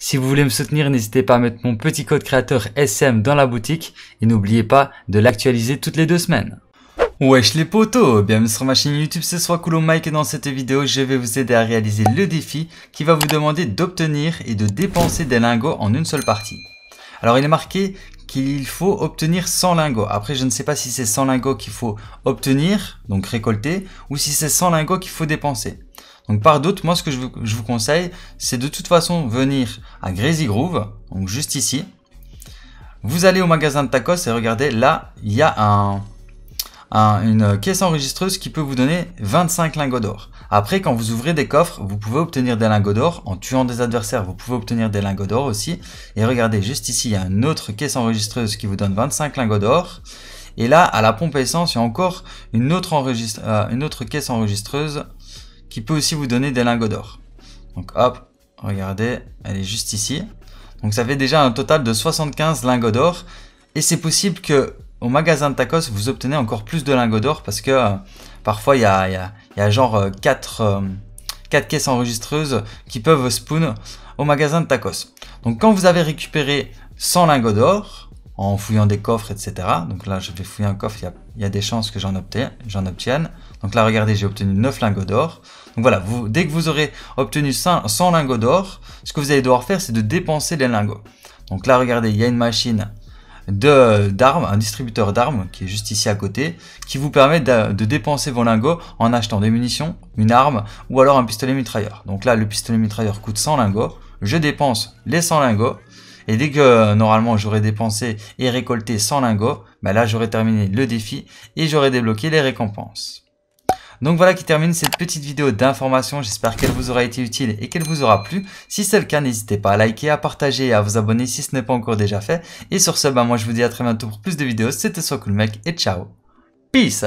Si vous voulez me soutenir, n'hésitez pas à mettre mon petit code créateur SM dans la boutique et n'oubliez pas de l'actualiser toutes les deux semaines. Wesh les potos, bienvenue sur ma chaîne YouTube, ce soit Coolo Mike et dans cette vidéo je vais vous aider à réaliser le défi qui va vous demander d'obtenir et de dépenser des lingots en une seule partie. Alors il est marqué qu'il faut obtenir 100 lingots. Après je ne sais pas si c'est 100 lingots qu'il faut obtenir, donc récolter, ou si c'est 100 lingots qu'il faut dépenser. Donc par doute, moi ce que je vous, conseille, c'est de toute façon venir à Grazy Groove, donc juste ici. Vous allez au magasin de tacos et regardez, là, il y a un, une caisse enregistreuse qui peut vous donner 25 lingots d'or. Après, quand vous ouvrez des coffres, vous pouvez obtenir des lingots d'or. En tuant des adversaires, vous pouvez obtenir des lingots d'or aussi. Et regardez, juste ici, il y a une autre caisse enregistreuse qui vous donne 25 lingots d'or. Et là, à la pompe essence, il y a encore une autre euh, caisse enregistreuse qui peut aussi vous donner des lingots d'or. Donc hop, regardez, elle est juste ici. Donc ça fait déjà un total de 75 lingots d'or. Et c'est possible que au magasin de tacos, vous obtenez encore plus de lingots d'or parce que euh, parfois il y, a, genre 4, caisses enregistreuses qui peuvent spoon au magasin de tacos. Donc quand vous avez récupéré 100 lingots d'or, en fouillant des coffres, etc. Donc là, je vais fouiller un coffre, il y a, des chances que j'en obtienne, obtienne. Donc là, regardez, j'ai obtenu 9 lingots d'or. Donc voilà, vous, dès que vous aurez obtenu 100 lingots d'or, ce que vous allez devoir faire, c'est de dépenser les lingots. Donc là, regardez, il y a une machine d'armes, un distributeur d'armes qui est juste ici à côté, qui vous permet de, de, dépenser vos lingots en achetant des munitions, une arme ou alors un pistolet mitrailleur. Donc là, le pistolet mitrailleur coûte 100 lingots. Je dépense les 100 lingots et dès que euh, normalement j'aurais dépensé et récolté sans lingots, bah là j'aurais terminé le défi et j'aurais débloqué les récompenses. Donc voilà qui termine cette petite vidéo d'information. J'espère qu'elle vous aura été utile et qu'elle vous aura plu. Si c'est le cas, n'hésitez pas à liker, à partager et à vous abonner si ce n'est pas encore déjà fait. Et sur ce, bah moi je vous dis à très bientôt pour plus de vidéos. C'était Sokulmec et ciao. Peace